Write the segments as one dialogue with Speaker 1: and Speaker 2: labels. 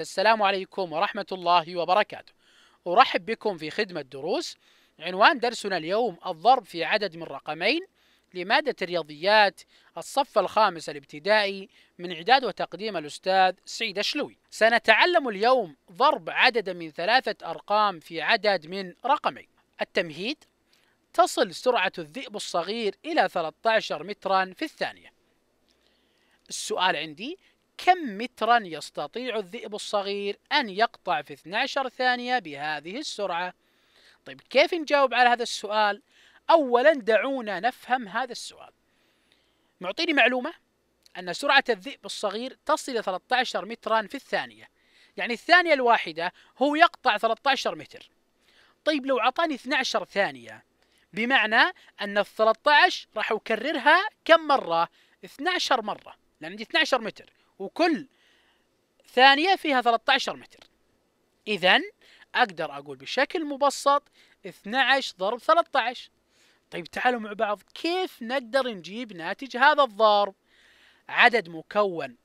Speaker 1: السلام عليكم ورحمة الله وبركاته أرحب بكم في خدمة دروس عنوان درسنا اليوم الضرب في عدد من رقمين لمادة الرياضيات الصف الخامس الابتدائي من إعداد وتقديم الأستاذ سعيد أشلوي سنتعلم اليوم ضرب عدد من ثلاثة أرقام في عدد من رقمين التمهيد تصل سرعة الذئب الصغير إلى 13 مترا في الثانية السؤال عندي كم مترا يستطيع الذئب الصغير أن يقطع في 12 ثانية بهذه السرعة؟ طيب كيف نجاوب على هذا السؤال؟ أولا دعونا نفهم هذا السؤال معطيني معلومة أن سرعة الذئب الصغير تصل 13 مترا في الثانية يعني الثانية الواحدة هو يقطع 13 متر طيب لو عطاني 12 ثانية بمعنى أن ال 13 راح أكررها كم مرة؟ 12 مرة لأن عندي 12 متر وكل ثانية فيها 13 متر إذا أقدر أقول بشكل مبسط 12 ضرب 13 طيب تعالوا مع بعض كيف نقدر نجيب ناتج هذا الضرب عدد مكون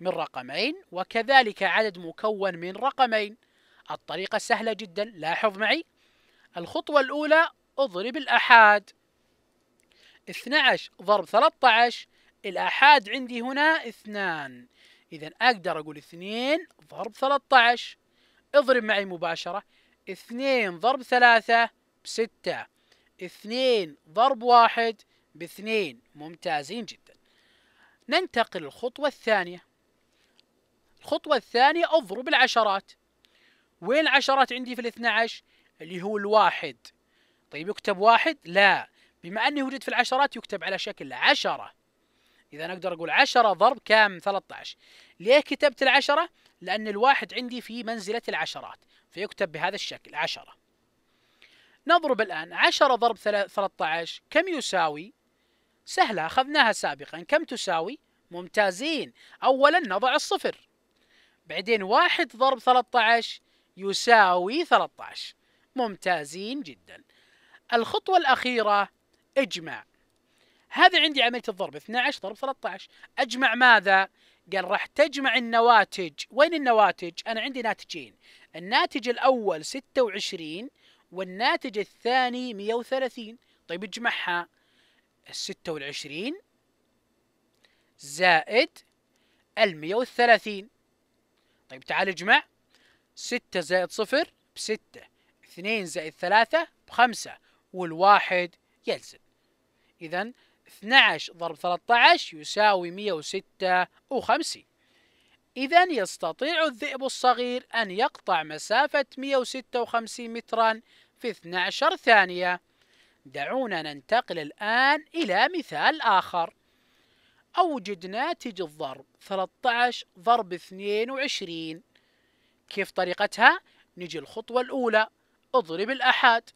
Speaker 1: من رقمين وكذلك عدد مكون من رقمين الطريقة سهلة جدا لاحظ معي الخطوة الأولى اضرب الأحاد 12 ضرب 13 الأحاد عندي هنا اثنان إذا أقدر أقول اثنين ضرب 13 اضرب معي مباشرة اثنين ضرب ثلاثة بستة اثنين ضرب واحد باثنين ممتازين جدا ننتقل الخطوة الثانية الخطوة الثانية اضرب العشرات وين العشرات عندي في الاثنى عشر اللي هو الواحد طيب يكتب واحد لا بما أنه وجد في العشرات يكتب على شكل عشرة إذا أنا أقدر أقول عشرة ضرب كام 13 ليه كتبت العشرة؟ لأن الواحد عندي في منزلة العشرات فيكتب بهذا الشكل عشرة نضرب الآن عشرة ضرب 13 كم يساوي؟ سهلة أخذناها سابقا كم تساوي؟ ممتازين أولا نضع الصفر بعدين واحد ضرب 13 يساوي 13 ممتازين جدا الخطوة الأخيرة اجمع هذا عندي عملية الضرب 12 ضرب 13 اجمع ماذا؟ قال راح تجمع النواتج وين النواتج؟ أنا عندي ناتجين الناتج الأول 26 والناتج الثاني 130 طيب اجمعها ال 26 زائد ال 130 طيب تعال اجمع 6 زائد 0 6 2 زائد 3 5 والواحد يلزم إذا 12 ضرب 13 يساوي 156 إذا يستطيع الذئب الصغير أن يقطع مسافة 156 مترا في 12 ثانية دعونا ننتقل الآن إلى مثال آخر أوجد ناتج الضرب 13 ضرب 22 كيف طريقتها؟ نجي الخطوة الأولى اضرب الأحاد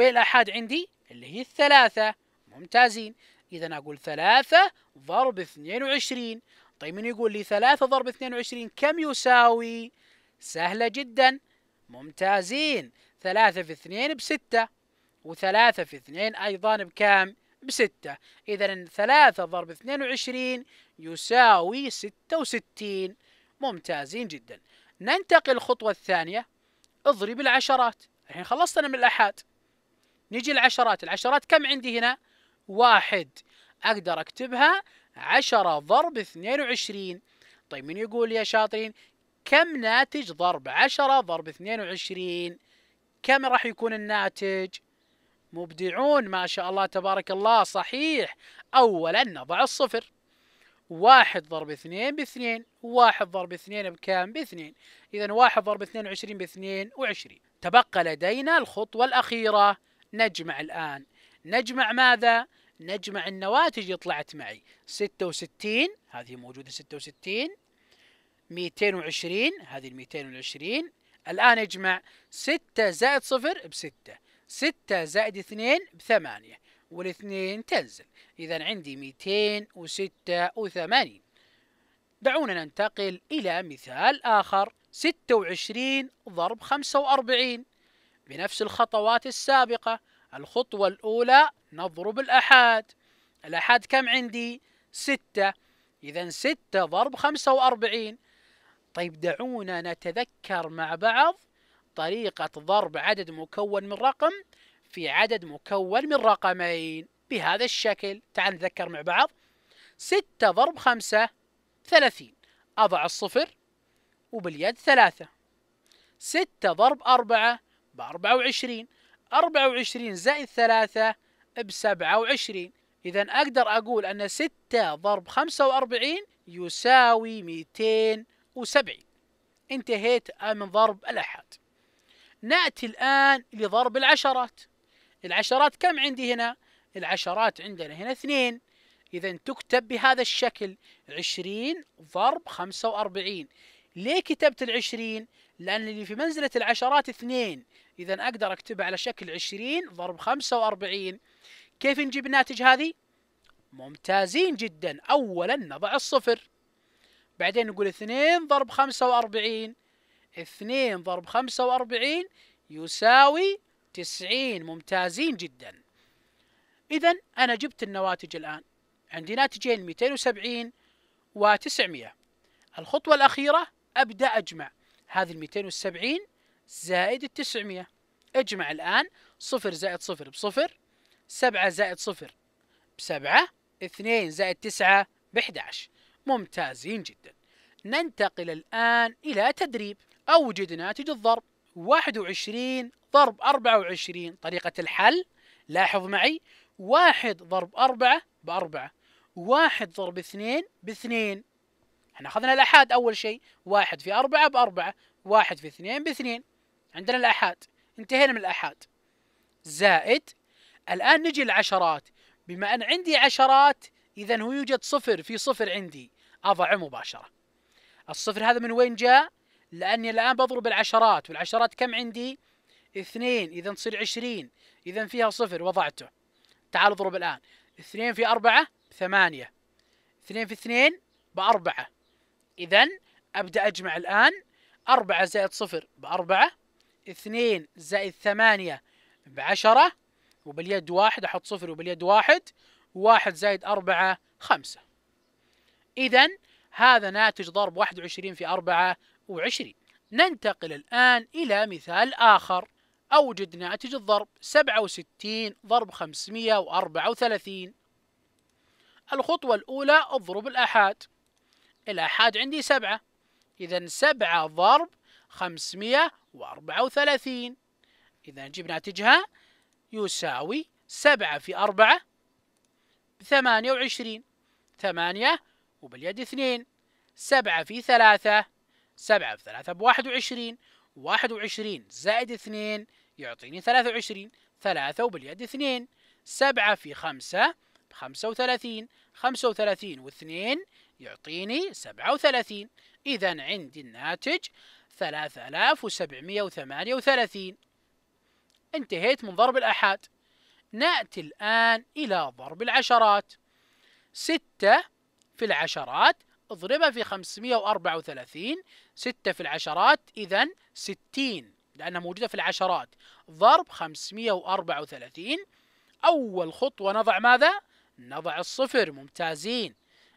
Speaker 1: الأحاد عندي اللي هي الثلاثة ممتازين إذا أقول ثلاثة ضرب 22 طيب من يقول لي ثلاثة ضرب 22 كم يساوي؟ سهلة جدا ممتازين ثلاثة في اثنين بستة وثلاثة في اثنين أيضا بكام؟ بستة إذا ثلاثة ضرب 22 يساوي 66 ممتازين جدا ننتقل الخطوة الثانية اضرب العشرات الحين خلصنا من الأحاد نجي العشرات العشرات كم عندي هنا واحد أقدر أكتبها عشرة ضرب اثنين وعشرين طيب من يقول يا شاطرين كم ناتج ضرب عشرة ضرب اثنين وعشرين كم راح يكون الناتج مبدعون ما شاء الله تبارك الله صحيح أولا نضع الصفر واحد ضرب اثنين باثنين واحد ضرب اثنين بكام باثنين إذا واحد ضرب اثنين وعشرين باثنين وعشرين تبقى لدينا الخطوة الأخيرة نجمع الآن نجمع ماذا؟ نجمع النواتج طلعت معي 66 هذه موجودة 66 220 هذه 220 الآن اجمع 6 زائد 0 ب 6 6 زائد 2 ب بثمانية والاثنين تنزل إذا عندي 286 دعونا ننتقل إلى مثال آخر 26 ضرب 45 بنفس الخطوات السابقة الخطوة الأولى نضرب الأحاد الأحاد كم عندي؟ ستة إذا ستة ضرب خمسة وأربعين طيب دعونا نتذكر مع بعض طريقة ضرب عدد مكون من رقم في عدد مكون من رقمين بهذا الشكل تعال نتذكر مع بعض ستة ضرب خمسة ثلاثين أضع الصفر وباليد ثلاثة ستة ضرب أربعة بأربعة وعشرين 24 زائد 3 ب 27 إذا أقدر أقول أن 6 ضرب 45 يساوي 270 انتهيت من ضرب الأحد نأتي الآن لضرب العشرات العشرات كم عندي هنا؟ العشرات عندنا هنا اثنين إذا تكتب بهذا الشكل 20 ضرب 45 ليه كتبت العشرين؟ لأن اللي في منزلة العشرات اثنين إذا أقدر أكتبها على شكل 20 ضرب 45 كيف نجيب الناتج هذه؟ ممتازين جدا أولا نضع الصفر بعدين نقول 2 ضرب 45 2 ضرب 45 يساوي 90 ممتازين جدا إذا أنا جبت النواتج الآن عندي ناتجين 270 و 900 الخطوة الأخيرة أبدأ أجمع هذه ال 270 زائد التسعمية اجمع الآن صفر زائد صفر بصفر سبعة زائد صفر بسبعة اثنين زائد تسعة بإحداش ممتازين جدا ننتقل الآن إلى تدريب أوجد ناتج الضرب واحد وعشرين ضرب أربعة وعشرين طريقة الحل لاحظ معي واحد ضرب أربعة بأربعة واحد ضرب اثنين باثنين احنا أخذنا الأحاد أول شيء واحد في أربعة بأربعة واحد في اثنين باثنين عندنا الأحاد انتهينا من الأحاد زائد الآن نجي العشرات بما أن عندي عشرات إذا هو يوجد صفر في صفر عندي أضعه مباشرة الصفر هذا من وين جاء؟ لأني الآن بضرب العشرات والعشرات كم عندي؟ اثنين إذا تصير عشرين إذا فيها صفر وضعته تعال اضرب الآن اثنين في أربعة ثمانية اثنين في اثنين بأربعة إذا أبدأ أجمع الآن أربعة زائد صفر بأربعة اثنين زائد ثمانية بعشرة وباليد واحد أحط صفر وباليد واحد واحد زائد أربعة خمسة إذا هذا ناتج ضرب واحد وعشرين في أربعة وعشرين ننتقل الآن إلى مثال آخر أوجد ناتج الضرب سبعة وستين ضرب خمسمية وأربعة وثلاثين الخطوة الأولى اضرب الآحاد الآحاد عندي سبعة إذا سبعة ضرب خمسمية وأربعة وثلاثين إذا جبنا ناتجها يساوي سبعة في أربعة بثمانية وعشرين ثمانية وباليد اثنين سبعة في ثلاثة سبعة في ثلاثة بواحد وعشرين واحد وعشرين زائد اثنين يعطيني ثلاثة وعشرين ثلاثة وباليد اثنين سبعة في خمسة خمسة وثلاثين خمسة وثلاثين واثنين يعطيني سبعة وثلاثين إذا عندي الناتج 3738 انتهيت من ضرب الأحاد نأتي الآن إلى ضرب العشرات ستة في العشرات اضربها في 534 ستة في العشرات إذا 60 لأنها موجودة في العشرات ضرب 534 أول خطوة نضع ماذا؟ نضع الصفر ممتازين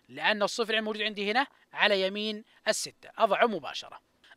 Speaker 1: لأن الصفر الموجود عندي هنا على يمين الستة أضعه مباشرة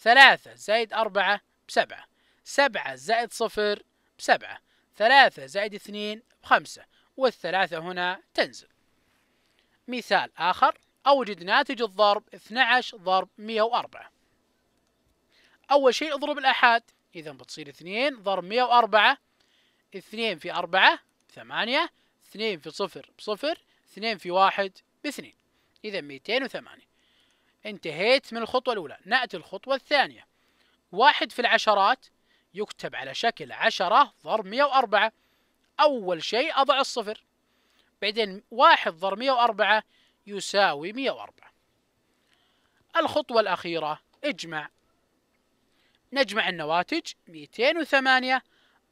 Speaker 1: ثلاثة زائد أربعة بسبعة سبعة زائد صفر بسبعة ثلاثة زائد اثنين بخمسة والثلاثة هنا تنزل مثال آخر أوجد ناتج الضرب 12 ضرب 104 أول شيء اضرب الأحاد إذا بتصير 2 ضرب 104 2 في 4 8 2 في 0 ب 0 2 في 1 ب 2 إذا 208 انتهيت من الخطوة الأولى نأتي الخطوة الثانية واحد في العشرات يكتب على شكل عشرة ضرب 104 أول شيء أضع الصفر بعدين واحد ضرب 104 يساوي 104 الخطوة الأخيرة اجمع نجمع النواتج 208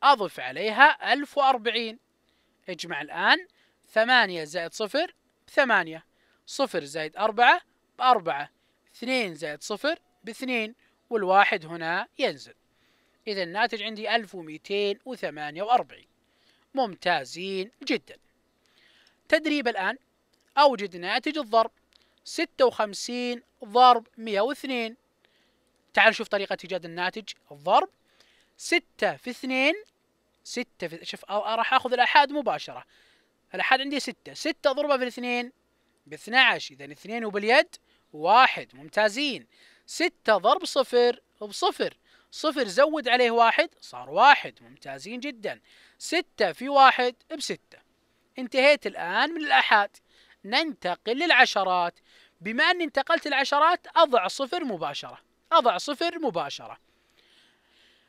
Speaker 1: أضف عليها 1040 اجمع الآن 8 زائد 0 8 0 زائد 4 بأربعة 2 زائد 0 ب 2 والواحد هنا ينزل إذا الناتج عندي 1248 ممتازين جدا تدريب الآن أوجد ناتج الضرب 56 ضرب 102 تعال نشوف طريقة إيجاد الناتج الضرب 6 في 2 6 في شوف راح آخذ الأحاد مباشرة الأحاد عندي 6 6 ضربة في 2 ب 12 إذا 2 وباليد واحد ممتازين ستة ضرب صفر بصفر صفر زود عليه واحد صار واحد ممتازين جدا ستة في واحد بستة انتهيت الآن من الأحاد ننتقل للعشرات بما أني انتقلت العشرات أضع صفر مباشرة أضع صفر مباشرة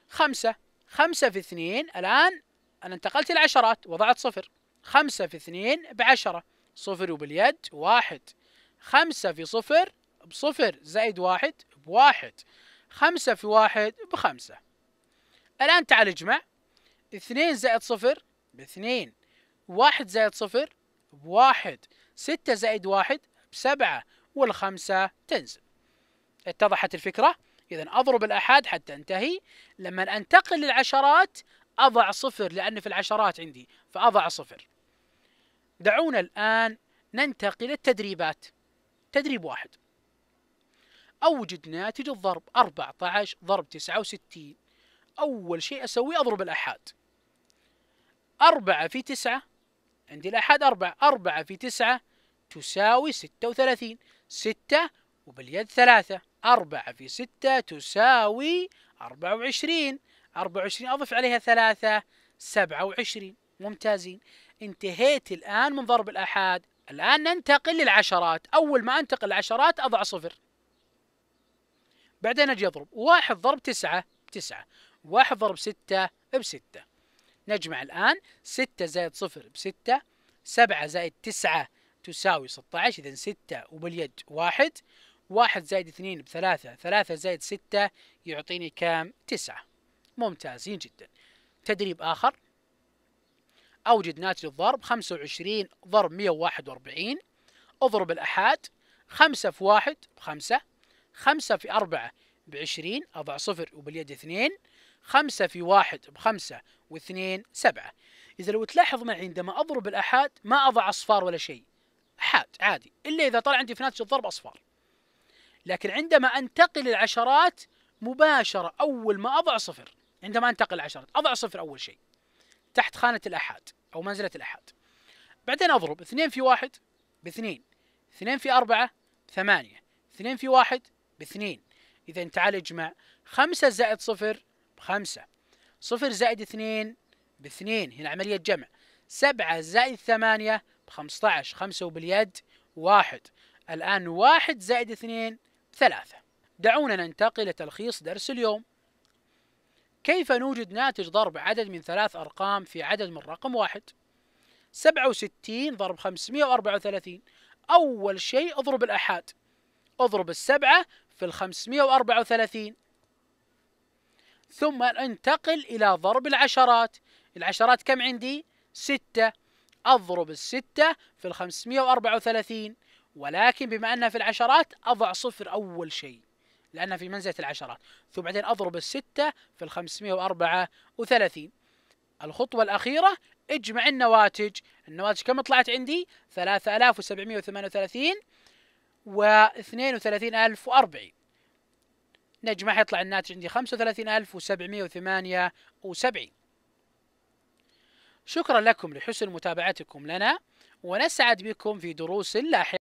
Speaker 1: خمسة خمسة في اثنين الآن أنا انتقلت العشرات وضعت صفر خمسة في اثنين بعشرة صفر وباليد واحد خمسة في صفر بصفر زائد واحد بواحد خمسة في واحد بخمسة الآن تعال اجمع اثنين زائد صفر باثنين واحد زائد صفر بواحد ستة زائد واحد بسبعة والخمسة تنزل اتضحت الفكرة؟ إذا أضرب الأحاد حتى أنتهي لما أنتقل للعشرات أضع صفر لأن في العشرات عندي فأضع صفر دعونا الآن ننتقل للتدريبات تدريب واحد أوجد ناتج الضرب 14 ضرب 69 أول شيء أسويه أضرب الأحاد أربعة في تسعة عندي الأحاد أربعة أربعة في تسعة تساوي ستة وثلاثين ستة وباليد ثلاثة أربعة في ستة تساوي أربعة وعشرين أربعة وعشرين أضف عليها ثلاثة سبعة وعشرين ممتازين انتهيت الآن من ضرب الأحاد الآن ننتقل للعشرات أول ما أنتقل العشرات أضع صفر بعدين أجي أضرب واحد ضرب تسعة بتسعة واحد ضرب ستة بستة نجمع الآن ستة زائد صفر بستة سبعة زائد تسعة تساوي ستة عشر إذا ستة وباليد واحد واحد زائد اثنين بثلاثة ثلاثة زائد ستة يعطيني كام تسعة ممتازين جدا تدريب آخر أوجد ناتج الضرب 25 ضرب 141 اضرب الأحاد 5 في 1 بخمسة 5 في 4 ب 20 أضع صفر وباليد 2 5 في 5 بخمسة 2 سبعة إذا لو تلاحظ معي عندما أضرب الأحاد ما أضع أصفار ولا شيء أحاد عادي إلا إذا طلع عندي في ناتج الضرب أصفار لكن عندما أنتقل العشرات مباشرة أول ما أضع صفر عندما أنتقل العشرات أضع صفر أول شيء تحت خانة الأحاد او منزله الاحد بعدين اضرب اثنين في واحد باثنين اثنين في أربعة ثمانية اثنين في واحد باثنين إذا تعال اجمع خمسة زائد صفر بخمسة صفر زائد اثنين باثنين هنا عملية جمع سبعة زائد ثمانية بخمسة عشر خمسة وباليد واحد الآن واحد زائد اثنين بثلاثة دعونا ننتقل لتلخيص درس اليوم كيف نوجد ناتج ضرب عدد من ثلاث أرقام في عدد من رقم واحد؟ 67 ضرب 534 أول شيء اضرب الأحاد اضرب السبعة في ال 534 ثم انتقل إلى ضرب العشرات العشرات كم عندي؟ ستة أضرب الستة في ال 534 ولكن بما أنها في العشرات أضع صفر أول شيء لأنها في منزلة العشرات ثم بعدين أضرب الستة في ال 534 الخطوة الأخيرة اجمع النواتج النواتج كم طلعت عندي 3738 و 32040 نجمع يطلع الناتج عندي 35778 شكرا لكم لحسن متابعتكم لنا ونسعد بكم في دروس لاحقة